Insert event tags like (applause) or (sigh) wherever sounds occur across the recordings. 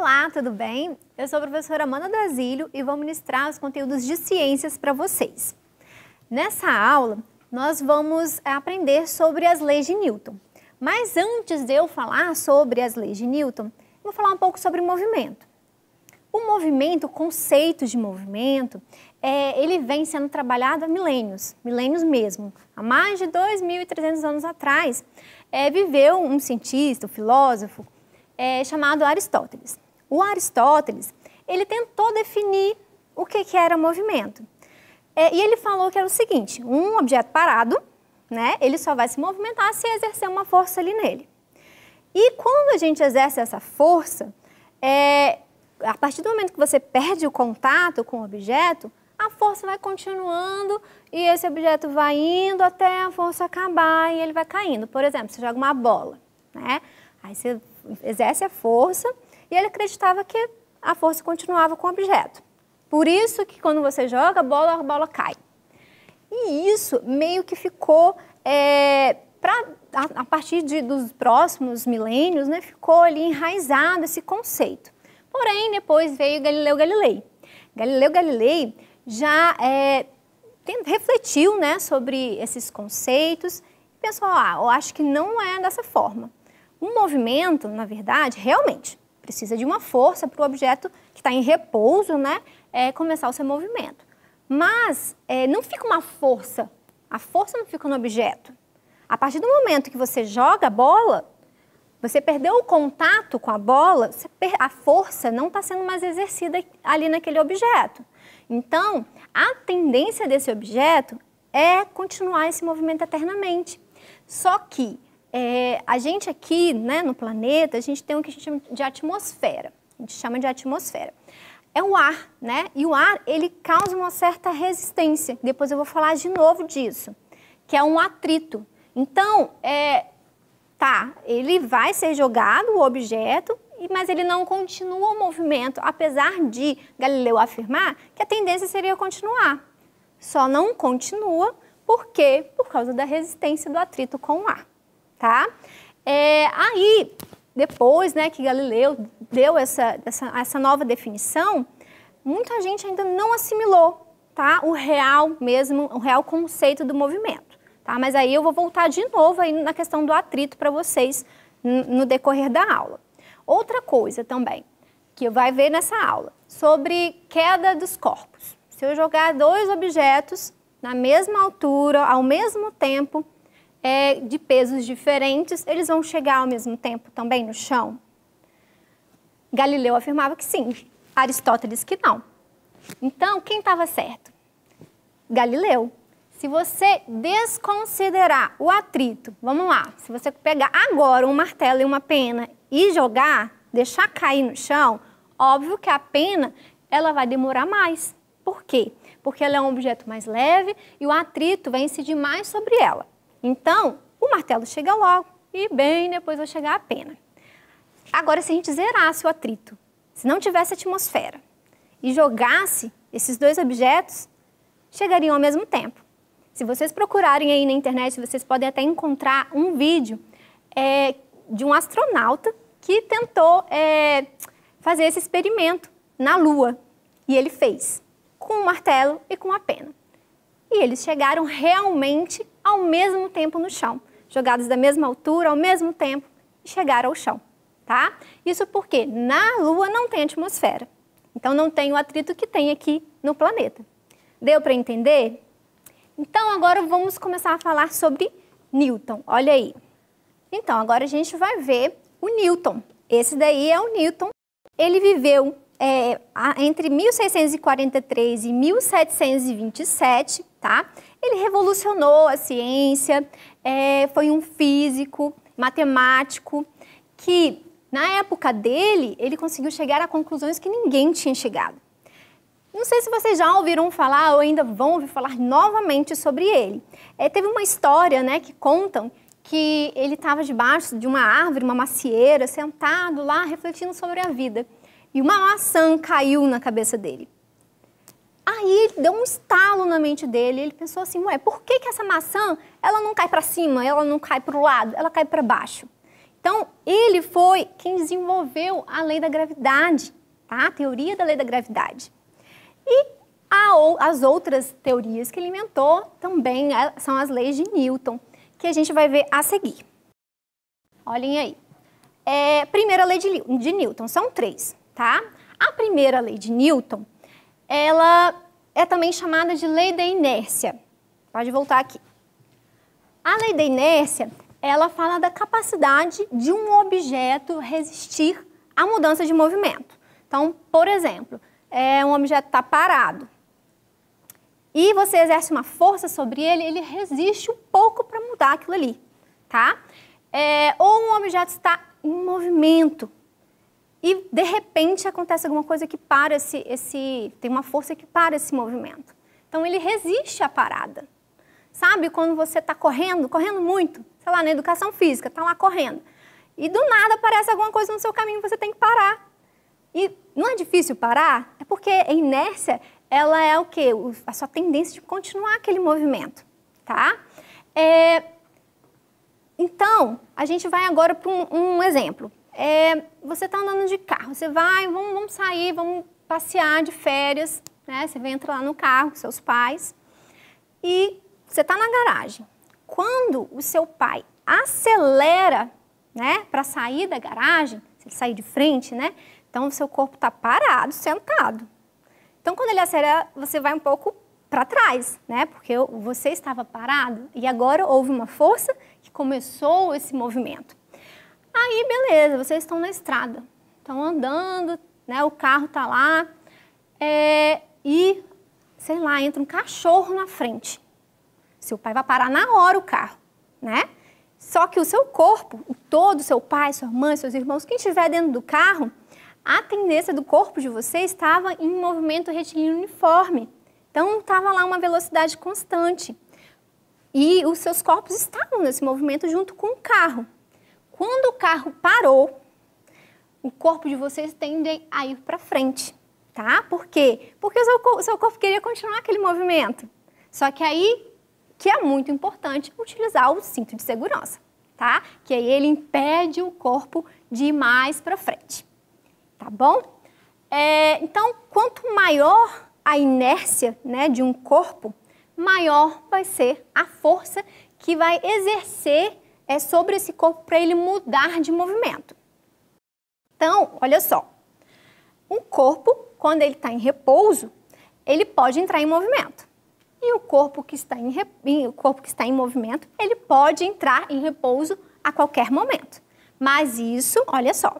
Olá, tudo bem? Eu sou a professora Amanda Dasilho e vou ministrar os conteúdos de ciências para vocês. Nessa aula, nós vamos eh, aprender sobre as leis de Newton. Mas antes de eu falar sobre as leis de Newton, vou falar um pouco sobre movimento. O movimento, o conceito de movimento, é, ele vem sendo trabalhado há milênios, milênios mesmo. Há mais de 2.300 anos atrás, é, viveu um cientista, um filósofo, é, chamado Aristóteles. O Aristóteles, ele tentou definir o que, que era movimento. É, e ele falou que era o seguinte, um objeto parado, né, ele só vai se movimentar se exercer uma força ali nele. E quando a gente exerce essa força, é, a partir do momento que você perde o contato com o objeto, a força vai continuando e esse objeto vai indo até a força acabar e ele vai caindo. Por exemplo, você joga uma bola, né? Aí você exerce a força, e ele acreditava que a força continuava com o objeto. Por isso que quando você joga a bola, a bola cai. E isso meio que ficou, é, pra, a, a, partir de, dos próximos milênios, né, ficou ali enraizado esse conceito. Porém, depois veio Galileu Galilei. Galileu Galilei já é, tem, refletiu né, sobre esses conceitos e pensou, ah, eu acho que não é dessa forma. Um movimento, na verdade, realmente, precisa de uma força para o objeto que está em repouso, né, é, começar o seu movimento. Mas é, não fica uma força, a força não fica no objeto. A partir do momento que você joga a bola, você perdeu o contato com a bola, a força não está sendo mais exercida ali naquele objeto. Então, a tendência desse objeto é continuar esse movimento eternamente. Só que é, a gente aqui, né, no planeta, a gente tem o que a gente chama de atmosfera. A gente chama de atmosfera. É o ar, né? E o ar, ele causa uma certa resistência. Depois eu vou falar de novo disso, que é um atrito. Então, é, tá, ele vai ser jogado, o objeto, mas ele não continua o movimento, apesar de Galileu afirmar que a tendência seria continuar. Só não continua, por quê? Por causa da resistência do atrito com o ar tá? É, aí, depois né, que Galileu deu essa, essa, essa nova definição, muita gente ainda não assimilou tá? o real mesmo, o real conceito do movimento. Tá? Mas aí eu vou voltar de novo aí na questão do atrito para vocês no decorrer da aula. Outra coisa também, que vai ver nessa aula, sobre queda dos corpos. Se eu jogar dois objetos na mesma altura, ao mesmo tempo, é, de pesos diferentes, eles vão chegar ao mesmo tempo também no chão? Galileu afirmava que sim, Aristóteles que não. Então, quem estava certo? Galileu. Se você desconsiderar o atrito, vamos lá, se você pegar agora um martelo e uma pena e jogar, deixar cair no chão, óbvio que a pena ela vai demorar mais. Por quê? Porque ela é um objeto mais leve e o atrito vai incidir mais sobre ela. Então, o martelo chega logo e bem depois vai chegar a pena. Agora, se a gente zerasse o atrito, se não tivesse atmosfera e jogasse esses dois objetos, chegariam ao mesmo tempo. Se vocês procurarem aí na internet, vocês podem até encontrar um vídeo é, de um astronauta que tentou é, fazer esse experimento na Lua. E ele fez com um martelo e com a pena. E eles chegaram realmente ao mesmo tempo no chão, jogados da mesma altura, ao mesmo tempo, e chegar ao chão, tá? Isso porque na Lua não tem atmosfera, então não tem o atrito que tem aqui no planeta. Deu para entender? Então agora vamos começar a falar sobre Newton, olha aí. Então agora a gente vai ver o Newton. Esse daí é o Newton. Ele viveu é, entre 1643 e 1727, tá? Ele revolucionou a ciência, é, foi um físico, matemático, que na época dele, ele conseguiu chegar a conclusões que ninguém tinha chegado. Não sei se vocês já ouviram falar ou ainda vão ouvir falar novamente sobre ele. É, teve uma história né, que contam que ele estava debaixo de uma árvore, uma macieira, sentado lá, refletindo sobre a vida. E uma maçã caiu na cabeça dele. Aí deu um estalo na mente dele. Ele pensou assim, ué, por que, que essa maçã ela não cai para cima, ela não cai para o lado, ela cai para baixo? Então, ele foi quem desenvolveu a lei da gravidade, tá? a teoria da lei da gravidade. E as outras teorias que ele inventou também são as leis de Newton, que a gente vai ver a seguir. Olhem aí. É, primeira lei de, de Newton, são três, tá? A primeira lei de Newton ela é também chamada de lei da inércia. Pode voltar aqui. A lei da inércia, ela fala da capacidade de um objeto resistir à mudança de movimento. Então, por exemplo, é, um objeto está parado e você exerce uma força sobre ele, ele resiste um pouco para mudar aquilo ali, tá? É, ou um objeto está em movimento, e de repente acontece alguma coisa que para esse, esse tem uma força que para esse movimento. Então ele resiste à parada. Sabe quando você está correndo, correndo muito, sei lá, na educação física, está lá correndo. E do nada aparece alguma coisa no seu caminho, você tem que parar. E não é difícil parar, é porque a inércia, ela é o quê? A sua tendência de continuar aquele movimento, tá? É... Então, a gente vai agora para um, um exemplo é, você está andando de carro, você vai, vamos, vamos sair, vamos passear de férias, né? Você vem, entra lá no carro com seus pais e você está na garagem. Quando o seu pai acelera, né, para sair da garagem, se ele sair de frente, né? Então o seu corpo está parado, sentado. Então quando ele acelera, você vai um pouco para trás, né? Porque você estava parado e agora houve uma força que começou esse movimento. Aí, beleza, vocês estão na estrada, estão andando, né? O carro está lá é, e, sei lá, entra um cachorro na frente. Seu pai vai parar na hora o carro, né? Só que o seu corpo, todo seu pai, sua mãe, seus irmãos, quem estiver dentro do carro, a tendência do corpo de você estava em movimento retilíneo uniforme. Então estava lá uma velocidade constante. E os seus corpos estavam nesse movimento junto com o carro. Quando o carro parou, o corpo de vocês tende a ir para frente, tá? Por quê? Porque o seu, o seu corpo queria continuar aquele movimento. Só que aí, que é muito importante utilizar o cinto de segurança, tá? Que aí ele impede o corpo de ir mais para frente, tá bom? É, então, quanto maior a inércia né, de um corpo, maior vai ser a força que vai exercer é sobre esse corpo para ele mudar de movimento. Então, olha só. Um corpo, quando ele está em repouso, ele pode entrar em movimento. E o corpo que está em, re... o corpo que está em movimento, ele pode entrar em repouso a qualquer momento. Mas isso, olha só,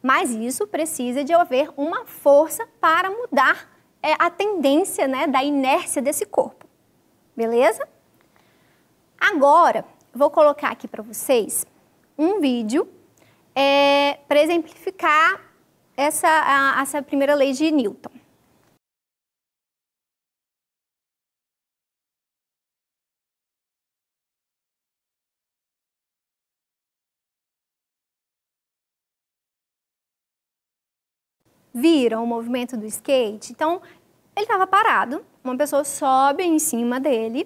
mas isso precisa de haver uma força para mudar é, a tendência né, da inércia desse corpo. Beleza? Agora, vou colocar aqui para vocês um vídeo é, para exemplificar essa, a, essa primeira lei de Newton. Viram o movimento do skate? Então, ele estava parado, uma pessoa sobe em cima dele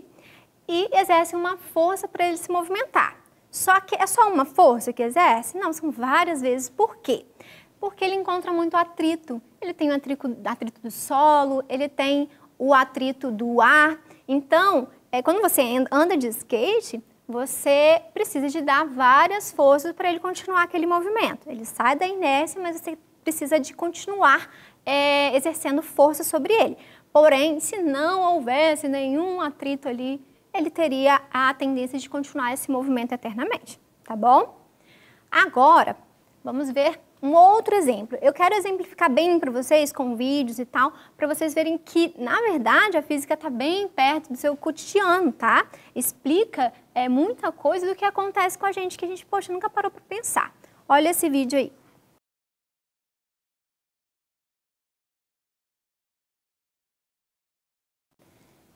e exerce uma força para ele se movimentar. Só que é só uma força que exerce? Não, são várias vezes. Por quê? Porque ele encontra muito atrito. Ele tem o atrito, atrito do solo, ele tem o atrito do ar. Então, é, quando você anda de skate, você precisa de dar várias forças para ele continuar aquele movimento. Ele sai da inércia, mas você precisa de continuar é, exercendo força sobre ele. Porém, se não houvesse nenhum atrito ali ele teria a tendência de continuar esse movimento eternamente, tá bom? Agora, vamos ver um outro exemplo. Eu quero exemplificar bem para vocês com vídeos e tal, para vocês verem que, na verdade, a física está bem perto do seu cotidiano, tá? Explica é, muita coisa do que acontece com a gente que a gente, poxa, nunca parou para pensar. Olha esse vídeo aí.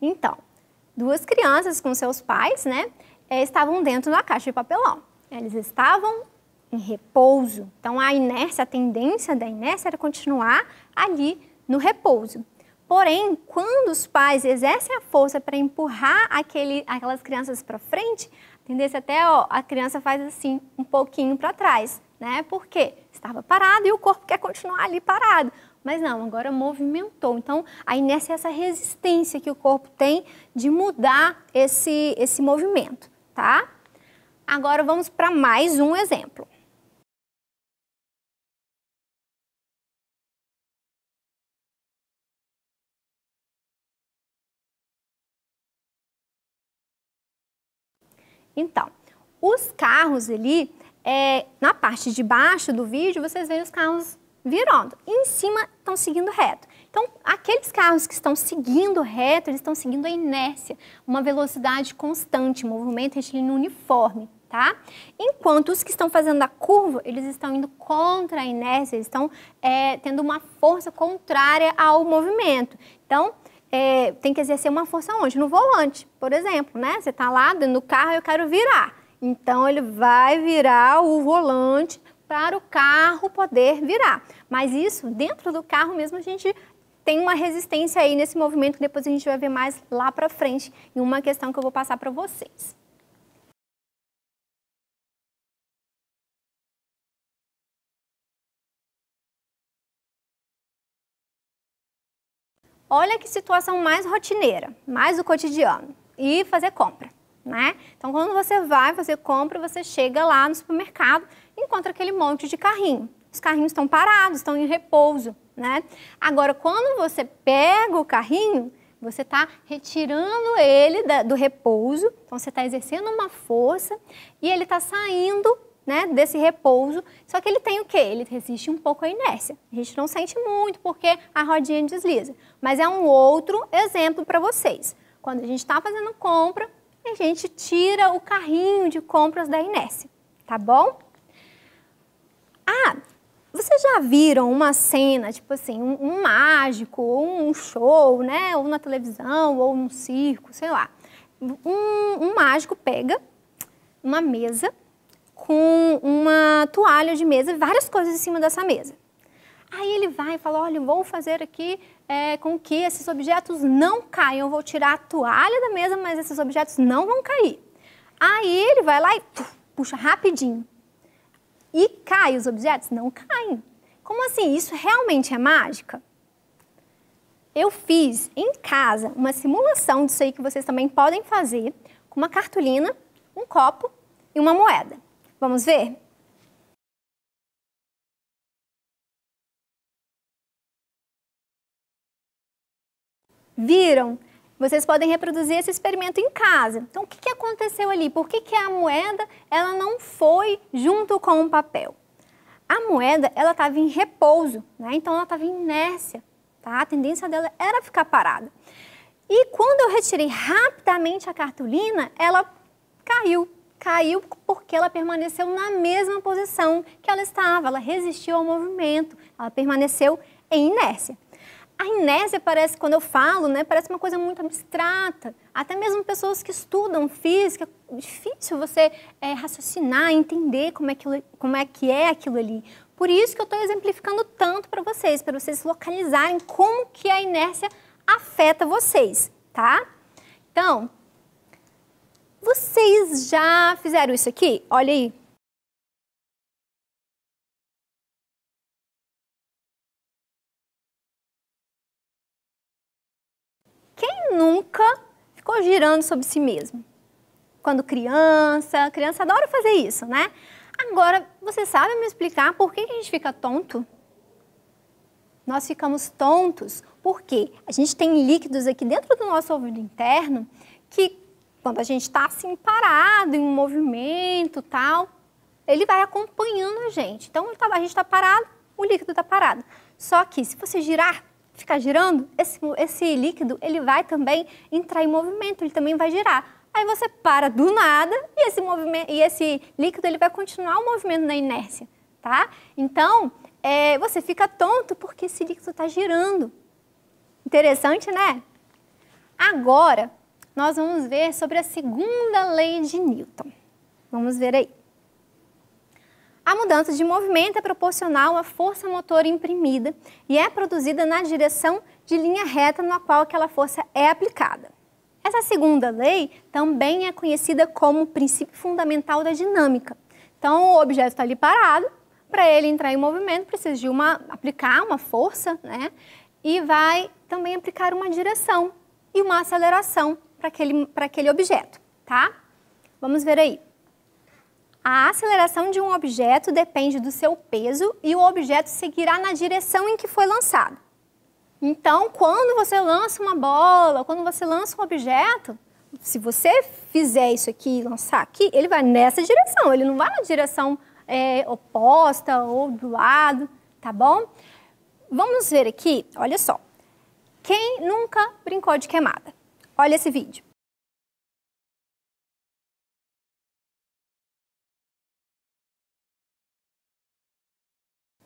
Então, duas crianças com seus pais, né, é, estavam dentro da caixa de papelão. Eles estavam em repouso. Então a inércia, a tendência da inércia era continuar ali no repouso. Porém, quando os pais exercem a força para empurrar aquele, aquelas crianças para frente, a tendência até ó, a criança faz assim um pouquinho para trás, né? Porque estava parado e o corpo quer continuar ali parado. Mas não, agora movimentou. Então, a inércia é essa resistência que o corpo tem de mudar esse, esse movimento, tá? Agora vamos para mais um exemplo. Então, os carros ali, é, na parte de baixo do vídeo, vocês veem os carros virando. E em cima estão seguindo reto. Então, aqueles carros que estão seguindo reto, eles estão seguindo a inércia, uma velocidade constante, movimento retilíneo uniforme, tá? Enquanto os que estão fazendo a curva, eles estão indo contra a inércia, eles estão é, tendo uma força contrária ao movimento. Então, é, tem que exercer uma força onde? No volante, por exemplo, né? Você está lá dentro do carro e eu quero virar. Então, ele vai virar o volante para o carro poder virar. Mas isso, dentro do carro mesmo, a gente tem uma resistência aí nesse movimento que depois a gente vai ver mais lá para frente em uma questão que eu vou passar para vocês. Olha que situação mais rotineira, mais do cotidiano. E fazer compra, né? Então, quando você vai fazer compra, você chega lá no supermercado, encontra aquele monte de carrinho. Os carrinhos estão parados, estão em repouso, né? Agora, quando você pega o carrinho, você está retirando ele da, do repouso, então você está exercendo uma força e ele está saindo né, desse repouso. Só que ele tem o quê? Ele resiste um pouco à inércia. A gente não sente muito porque a rodinha desliza. Mas é um outro exemplo para vocês. Quando a gente está fazendo compra, a gente tira o carrinho de compras da inércia, tá bom? Ah, vocês já viram uma cena, tipo assim, um, um mágico, ou um show, né? Ou na televisão, ou num circo, sei lá. Um, um mágico pega uma mesa com uma toalha de mesa e várias coisas em cima dessa mesa. Aí ele vai e fala: olha, vou fazer aqui é, com que esses objetos não caiam. Eu vou tirar a toalha da mesa, mas esses objetos não vão cair. Aí ele vai lá e puxa rapidinho e cai os objetos? Não caem. Como assim? Isso realmente é mágica? Eu fiz em casa uma simulação disso aí que vocês também podem fazer com uma cartolina, um copo e uma moeda. Vamos ver? Viram? Vocês podem reproduzir esse experimento em casa. Então, o que, que aconteceu ali? Por que, que a moeda ela não foi junto com o papel? A moeda ela estava em repouso, né? então ela estava em inércia. Tá? A tendência dela era ficar parada. E quando eu retirei rapidamente a cartolina, ela caiu. Caiu porque ela permaneceu na mesma posição que ela estava, ela resistiu ao movimento, ela permaneceu em inércia a inércia parece, quando eu falo, né, parece uma coisa muito abstrata. Até mesmo pessoas que estudam física, difícil você é, raciocinar, entender como é, aquilo, como é que é aquilo ali. Por isso que eu estou exemplificando tanto para vocês, para vocês localizarem como que a inércia afeta vocês, tá? Então, vocês já fizeram isso aqui? Olha aí. nunca ficou girando sobre si mesmo? Quando criança, criança adora fazer isso, né? Agora, você sabe me explicar por que a gente fica tonto? Nós ficamos tontos porque a gente tem líquidos aqui dentro do nosso ouvido interno que, quando a gente está assim parado em um movimento tal, ele vai acompanhando a gente. Então, tá, a gente está parado, o líquido está parado. Só que se você girar ficar girando, esse, esse líquido ele vai também entrar em movimento, ele também vai girar. Aí você para do nada e esse, movimento, e esse líquido ele vai continuar o movimento na inércia, tá? Então, é, você fica tonto porque esse líquido está girando. Interessante, né? Agora, nós vamos ver sobre a segunda lei de Newton. Vamos ver aí. A mudança de movimento é proporcional à força motora imprimida e é produzida na direção de linha reta na qual aquela força é aplicada. Essa segunda lei também é conhecida como princípio fundamental da dinâmica. Então, o objeto está ali parado, para ele entrar em movimento, precisa de uma, aplicar uma força, né? E vai também aplicar uma direção e uma aceleração para aquele, aquele objeto, tá? Vamos ver aí. A aceleração de um objeto depende do seu peso e o objeto seguirá na direção em que foi lançado. Então, quando você lança uma bola, quando você lança um objeto, se você fizer isso aqui e lançar aqui, ele vai nessa direção, ele não vai na direção é, oposta ou do lado, tá bom? Vamos ver aqui, olha só. Quem nunca brincou de queimada? Olha esse vídeo.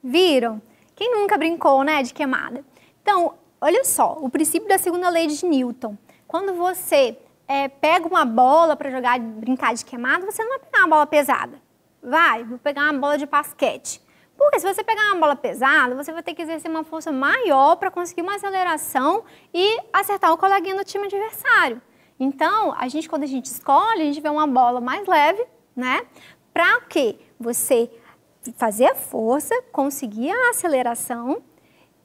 Viram? Quem nunca brincou, né, de queimada? Então, olha só, o princípio da segunda lei de Newton. Quando você é, pega uma bola para jogar, brincar de queimada, você não vai pegar uma bola pesada. Vai, vou pegar uma bola de basquete. Porque se você pegar uma bola pesada, você vai ter que exercer uma força maior para conseguir uma aceleração e acertar o coleguinha do time adversário. Então, a gente, quando a gente escolhe, a gente vê uma bola mais leve, né? Para quê? Você fazer a força, conseguir a aceleração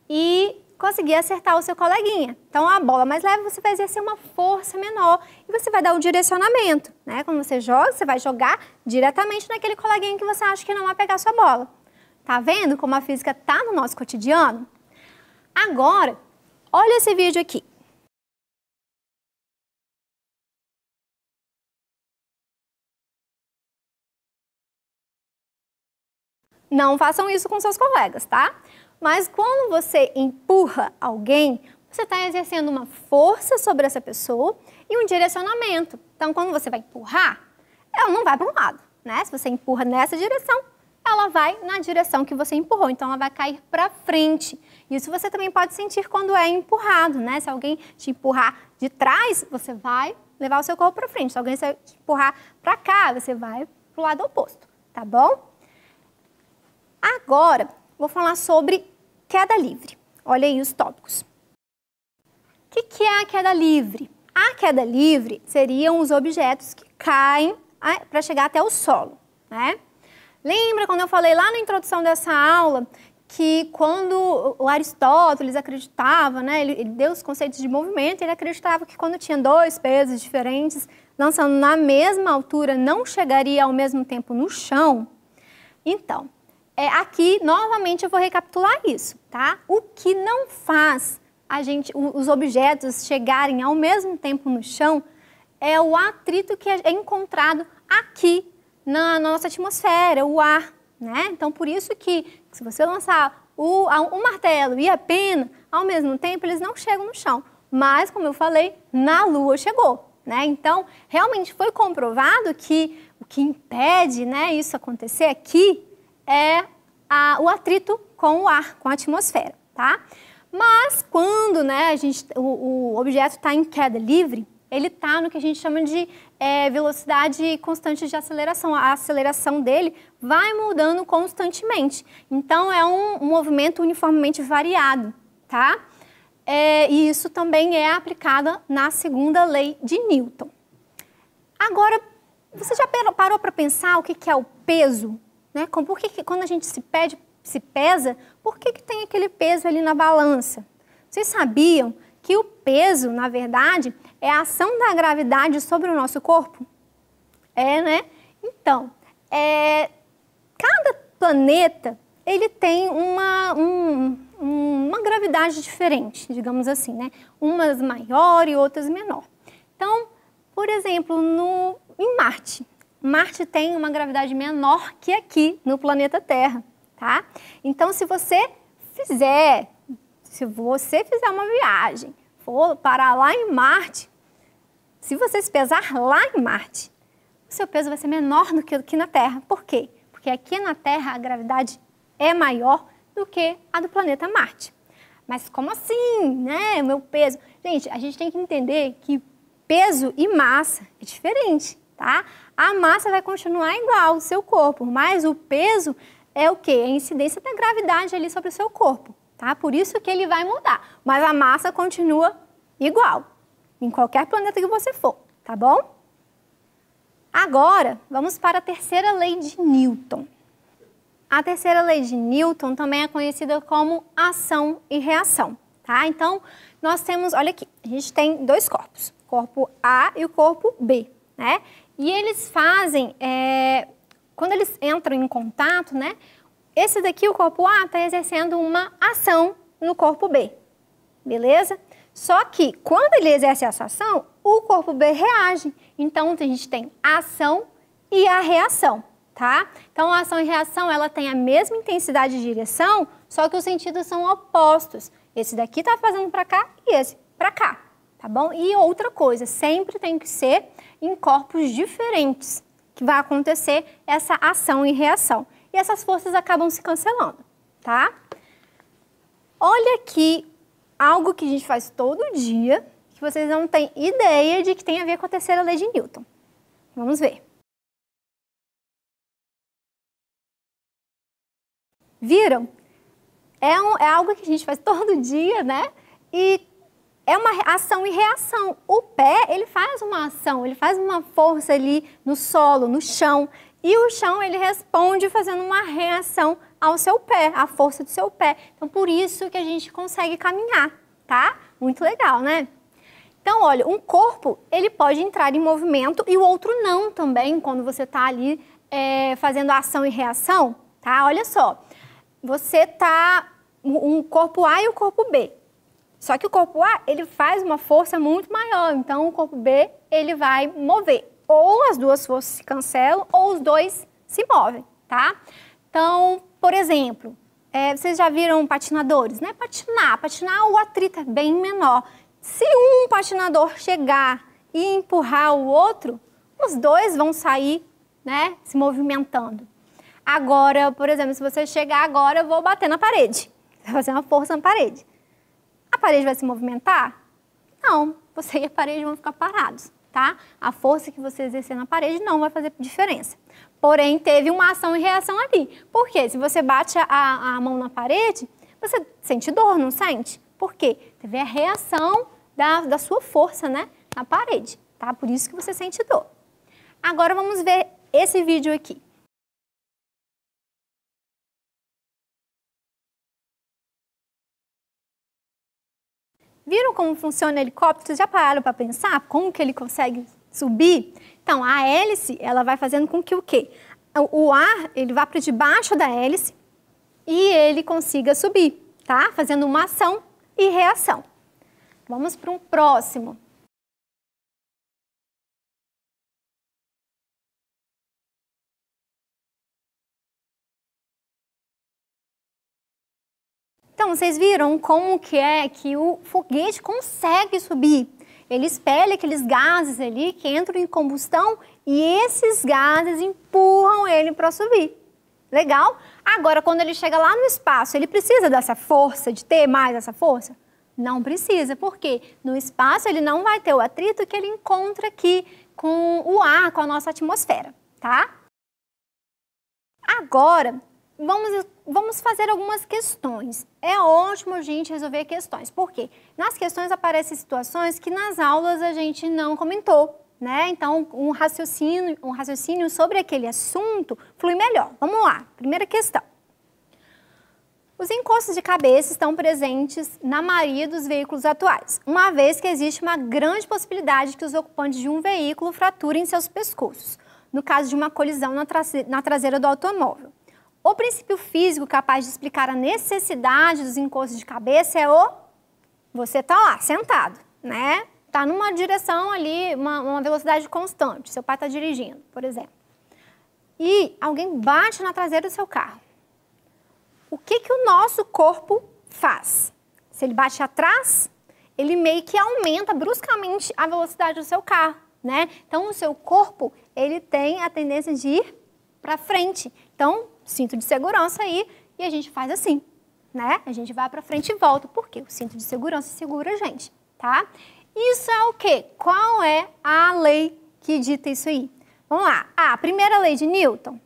e conseguir acertar o seu coleguinha. Então, a bola mais leve, você vai exercer uma força menor e você vai dar um direcionamento. Né? Quando você joga, você vai jogar diretamente naquele coleguinha que você acha que não vai pegar sua bola. Tá vendo como a física tá no nosso cotidiano? Agora, olha esse vídeo aqui. Não façam isso com seus colegas, tá? Mas quando você empurra alguém, você está exercendo uma força sobre essa pessoa e um direcionamento. Então, quando você vai empurrar, ela não vai para um lado, né? Se você empurra nessa direção, ela vai na direção que você empurrou, então ela vai cair para frente. Isso você também pode sentir quando é empurrado, né? Se alguém te empurrar de trás, você vai levar o seu corpo para frente. Se alguém te empurrar para cá, você vai para o lado oposto, tá bom? Agora, vou falar sobre queda livre. Olha aí os tópicos. O que, que é a queda livre? A queda livre seriam os objetos que caem ah, para chegar até o solo, né? Lembra quando eu falei lá na introdução dessa aula que quando o Aristóteles acreditava, né, ele, deu os conceitos de movimento, ele acreditava que quando tinha dois pesos diferentes lançando na mesma altura não chegaria ao mesmo tempo no chão. Então, é, aqui, novamente, eu vou recapitular isso, tá? O que não faz a gente, os objetos chegarem ao mesmo tempo no chão é o atrito que é encontrado aqui na nossa atmosfera, o ar, né? Então, por isso que se você lançar o, o martelo e a pena ao mesmo tempo, eles não chegam no chão. Mas, como eu falei, na Lua chegou, né? Então, realmente foi comprovado que o que impede né, isso acontecer aqui é a, o atrito com o ar, com a atmosfera, tá? Mas quando né, a gente, o, o objeto está em queda livre, ele está no que a gente chama de é, velocidade constante de aceleração. A aceleração dele vai mudando constantemente. Então, é um, um movimento uniformemente variado, tá? É, e isso também é aplicada na segunda lei de Newton. Agora, você já parou para pensar o que, que é o peso? Né? por que, quando a gente se, pede, se pesa, por que, que tem aquele peso ali na balança? Vocês sabiam que o peso, na verdade, é a ação da gravidade sobre o nosso corpo? É, né? Então, é, cada planeta ele tem uma, um, uma gravidade diferente, digamos assim, né? Umas maior e outras menor. Então, por exemplo, no, em Marte, Marte tem uma gravidade menor que aqui no planeta Terra, tá? Então, se você fizer, se você fizer uma viagem, for parar lá em Marte, se você se pesar lá em Marte, o seu peso vai ser menor do que aqui na Terra. Por quê? Porque aqui na Terra a gravidade é maior do que a do planeta Marte. Mas como assim, né? meu peso. Gente, a gente tem que entender que peso e massa é diferente tá? A massa vai continuar igual o seu corpo, mas o peso é o que? A incidência da gravidade ali sobre o seu corpo, tá? Por isso que ele vai mudar, mas a massa continua igual em qualquer planeta que você for, tá bom? Agora, vamos para a terceira lei de Newton. A terceira lei de Newton também é conhecida como ação e reação, tá? Então, nós temos, olha aqui, a gente tem dois corpos, corpo A e o corpo B, né? E eles fazem, é, quando eles entram em contato, né? Esse daqui, o corpo A, está exercendo uma ação no corpo B, beleza? Só que quando ele exerce essa ação, o corpo B reage. Então a gente tem a ação e a reação, tá? Então a ação e a reação, ela tem a mesma intensidade de direção, só que os sentidos são opostos. Esse daqui está fazendo para cá e esse para cá, tá bom? E outra coisa, sempre tem que ser em corpos diferentes, que vai acontecer essa ação e reação. E essas forças acabam se cancelando, tá? Olha aqui algo que a gente faz todo dia, que vocês não têm ideia de que tem a ver com a terceira lei de Newton. Vamos ver. Viram? É, um, é algo que a gente faz (laughs) todo dia, né? E é uma ação e reação. O pé, ele faz uma ação, ele faz uma força ali no solo, no chão, e o chão ele responde fazendo uma reação ao seu pé, à força do seu pé. Então por isso que a gente consegue caminhar, tá? Muito legal, né? Então, olha, um corpo, ele pode entrar em movimento e o outro não também, quando você está ali é, fazendo ação e reação, tá? Olha só, você tá um corpo A e o corpo B. Só que o corpo A, ele faz uma força muito maior, então o corpo B, ele vai mover. Ou as duas forças se cancelam, ou os dois se movem, tá? Então, por exemplo, é, vocês já viram patinadores, né? Patinar, patinar o atrito é bem menor. Se um patinador chegar e empurrar o outro, os dois vão sair, né, se movimentando. Agora, por exemplo, se você chegar agora, eu vou bater na parede. Vai fazer uma força na parede. A parede vai se movimentar? Não, você e a parede vão ficar parados, tá? A força que você exercer na parede não vai fazer diferença. Porém, teve uma ação e reação ali. Por quê? Se você bate a, a mão na parede, você sente dor, não sente? Por quê? Teve a reação da, da sua força, né? Na parede, tá? Por isso que você sente dor. Agora vamos ver esse vídeo aqui. Viram como funciona o helicóptero? já pararam para pensar como que ele consegue subir? Então, a hélice, ela vai fazendo com que o quê? O ar, ele vá para debaixo da hélice e ele consiga subir, tá? Fazendo uma ação e reação. Vamos para um próximo. Então, vocês viram como que é que o foguete consegue subir. Ele espelha aqueles gases ali que entram em combustão e esses gases empurram ele para subir. Legal? Agora, quando ele chega lá no espaço, ele precisa dessa força, de ter mais essa força? Não precisa, porque no espaço ele não vai ter o atrito que ele encontra aqui com o ar, com a nossa atmosfera, tá? Agora, vamos, vamos fazer algumas questões. É ótimo a gente resolver questões, porque nas questões aparecem situações que nas aulas a gente não comentou. Né? Então, um raciocínio, um raciocínio sobre aquele assunto flui melhor. Vamos lá, primeira questão. Os encostos de cabeça estão presentes na maioria dos veículos atuais, uma vez que existe uma grande possibilidade que os ocupantes de um veículo fraturem seus pescoços, no caso de uma colisão na, traseira do automóvel. O princípio físico capaz de explicar a necessidade dos encostos de cabeça é o você tá lá sentado, né? Tá numa direção ali, uma, uma velocidade constante. Seu pai está dirigindo, por exemplo. E alguém bate na traseira do seu carro. O que que o nosso corpo faz? Se ele bate atrás, ele meio que aumenta bruscamente a velocidade do seu carro, né? Então o seu corpo ele tem a tendência de ir para frente. Então cinto de segurança aí e a gente faz assim, né? A gente vai para frente e volta, porque o cinto de segurança segura a gente, tá? Isso é o quê? Qual é a lei que dita isso aí? Vamos lá. A, primeira lei de Newton.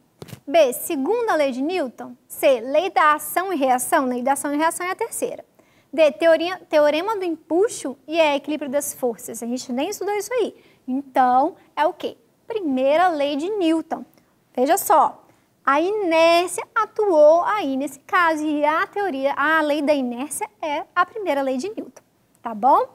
B, segunda lei de Newton. C, lei da ação e reação. Lei da ação e reação é a terceira. D, teoria, teorema do empuxo e é equilíbrio das forças. A gente nem estudou isso aí. Então, é o quê? Primeira lei de Newton. Veja só, a inércia atuou aí nesse caso e a teoria, a lei da inércia é a primeira lei de Newton, tá bom?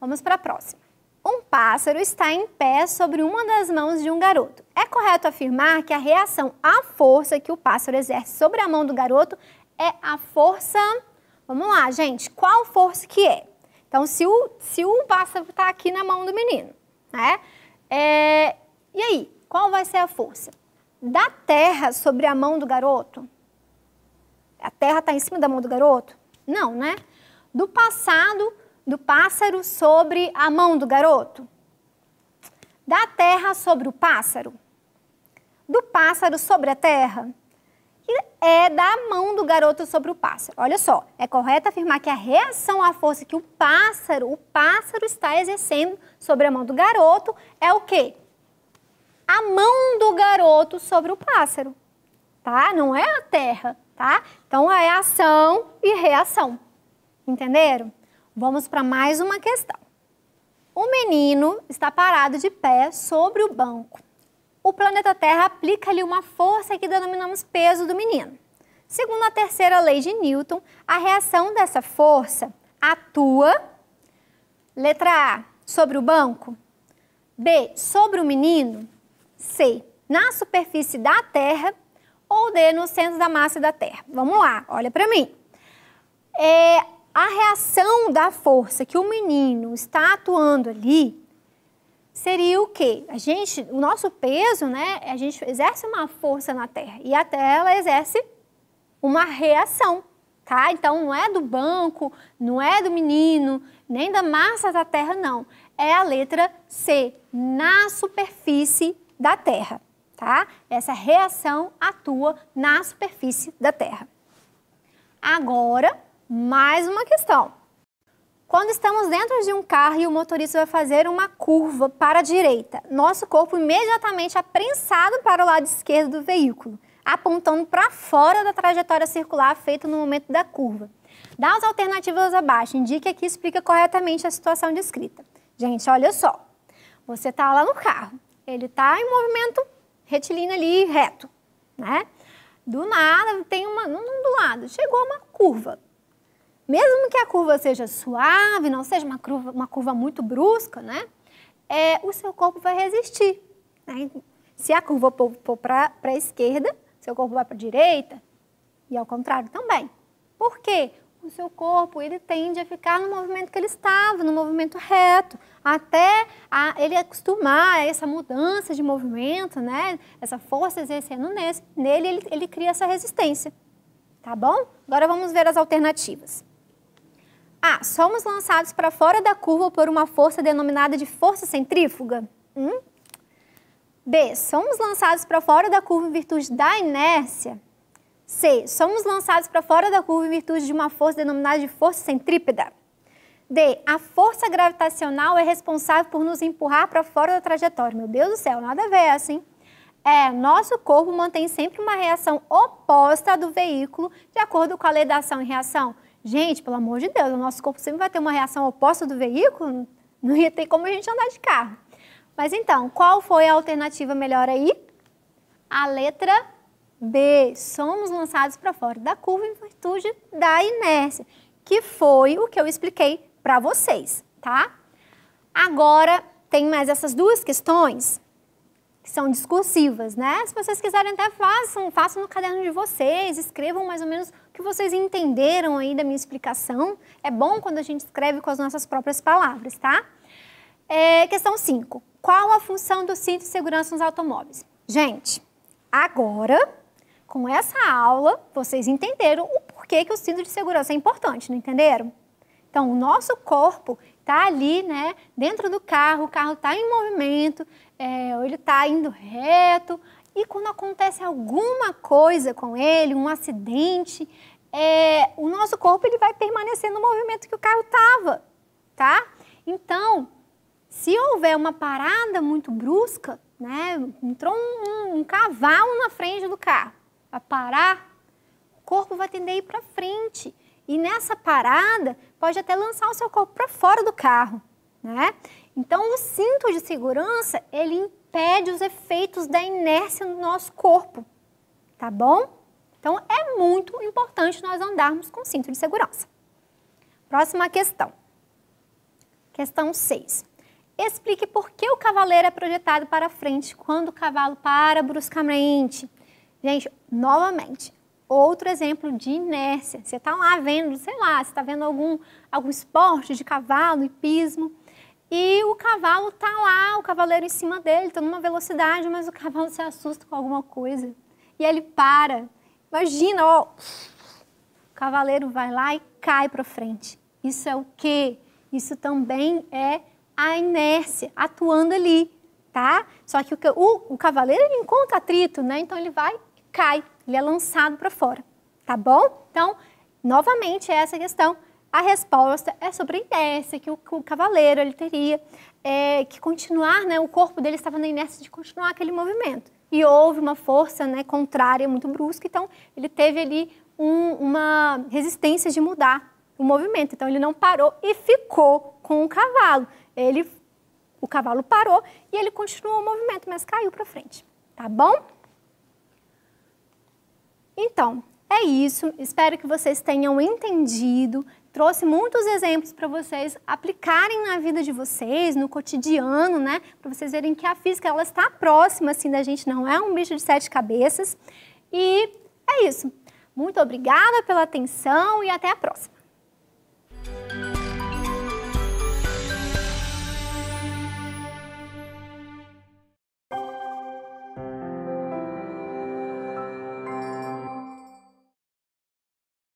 Vamos para a próxima. Um pássaro está em pé sobre uma das mãos de um garoto. É correto afirmar que a reação à força que o pássaro exerce sobre a mão do garoto é a força. Vamos lá, gente, qual força que é? Então, se o, se o pássaro está aqui na mão do menino, né? É... E aí, qual vai ser a força? da terra sobre a mão do garoto? A terra está em cima da mão do garoto? Não, né? Do passado do pássaro sobre a mão do garoto? Da terra sobre o pássaro? Do pássaro sobre a terra? é da mão do garoto sobre o pássaro. Olha só, é correto afirmar que a reação à força que o pássaro, o pássaro está exercendo sobre a mão do garoto é o quê? a mão do garoto sobre o pássaro, tá? Não é a terra, tá? Então é ação e reação. Entenderam? Vamos para mais uma questão. O menino está parado de pé sobre o banco. O planeta Terra aplica-lhe uma força que denominamos peso do menino. Segundo a terceira lei de Newton, a reação dessa força atua, letra A, sobre o banco, B, sobre o menino, C, na superfície da Terra, ou D, no centro da massa da Terra. Vamos lá, olha para mim. É, a reação da força que o menino está atuando ali seria o quê? A gente, o nosso peso, né? A gente exerce uma força na Terra e a Terra exerce uma reação, tá? Então não é do banco, não é do menino, nem da massa da Terra, não. É a letra C, na superfície da Terra, tá? Essa reação atua na superfície da Terra. Agora, mais uma questão. Quando estamos dentro de um carro e o motorista vai fazer uma curva para a direita, nosso corpo imediatamente é prensado para o lado esquerdo do veículo, apontando para fora da trajetória circular feita no momento da curva. Das alternativas abaixo, indique aqui explica corretamente a situação descrita. Gente, olha só. Você está lá no carro. Ele está em movimento retilíneo ali, reto, né? Do nada, tem uma, não do lado, chegou uma curva. Mesmo que a curva seja suave, não seja uma curva, uma curva muito brusca, né? É, o seu corpo vai resistir. Né? Se a curva for para a esquerda, seu corpo vai para a direita e ao contrário também. Por quê? o seu corpo ele tende a ficar no movimento que ele estava, no movimento reto, até a, ele acostumar a essa mudança de movimento, né? Essa força exercendo nesse, nele, ele, ele cria essa resistência. Tá bom? Agora vamos ver as alternativas. A. Ah, somos lançados para fora da curva por uma força denominada de força centrífuga. Hum? B. Somos lançados para fora da curva em virtude da inércia. C. Somos lançados para fora da curva em virtude de uma força denominada de força centrípeta. D. A força gravitacional é responsável por nos empurrar para fora da trajetória. Meu Deus do céu, nada a ver assim. É, nosso corpo mantém sempre uma reação oposta à do veículo, de acordo com a lei da ação e reação. Gente, pelo amor de Deus, o nosso corpo sempre vai ter uma reação oposta do veículo? Não ia ter como a gente andar de carro. Mas então, qual foi a alternativa melhor aí? A letra B, somos lançados para fora da curva em virtude da inércia, que foi o que eu expliquei para vocês, tá? Agora, tem mais essas duas questões que são discursivas, né? Se vocês quiserem até façam, façam no caderno de vocês, escrevam mais ou menos o que vocês entenderam aí da minha explicação. É bom quando a gente escreve com as nossas próprias palavras, tá? É, questão 5. Qual a função do cinto de segurança nos automóveis? Gente, agora com essa aula, vocês entenderam o porquê que o cinto de segurança é importante, não entenderam? Então, o nosso corpo está ali, né, dentro do carro, o carro está em movimento, é, ele está indo reto, e quando acontece alguma coisa com ele, um acidente, é, o nosso corpo ele vai permanecer no movimento que o carro estava, tá? Então, se houver uma parada muito brusca, né, entrou um, um, um cavalo na frente do carro, a parar, o corpo vai tender a ir para frente. E nessa parada, pode até lançar o seu corpo para fora do carro, né? Então, o cinto de segurança, ele impede os efeitos da inércia no nosso corpo, tá bom? Então, é muito importante nós andarmos com cinto de segurança. Próxima questão. Questão 6. Explique por que o cavaleiro é projetado para frente quando o cavalo para bruscamente. Gente, novamente, outro exemplo de inércia. Você está lá vendo, sei lá, você está vendo algum, algum esporte de cavalo, hipismo, e o cavalo está lá, o cavaleiro em cima dele, está numa velocidade, mas o cavalo se assusta com alguma coisa. E ele para. Imagina, ó, o cavaleiro vai lá e cai para frente. Isso é o quê? Isso também é a inércia atuando ali, tá? Só que o, o, o cavaleiro ele encontra atrito, né? Então ele vai cai, ele é lançado para fora, tá bom? Então, novamente, é essa questão. A resposta é sobre a inércia que o, o cavaleiro ele teria é, que continuar, né? O corpo dele estava na inércia de continuar aquele movimento. E houve uma força né, contrária muito brusca, então ele teve ali um, uma resistência de mudar o movimento. Então ele não parou e ficou com o cavalo. Ele, o cavalo parou e ele continuou o movimento, mas caiu para frente. Tá bom? Então, é isso. Espero que vocês tenham entendido. Trouxe muitos exemplos para vocês aplicarem na vida de vocês, no cotidiano, né? Para vocês verem que a física ela está próxima assim da gente, não é um bicho de sete cabeças. E é isso. Muito obrigada pela atenção e até a próxima.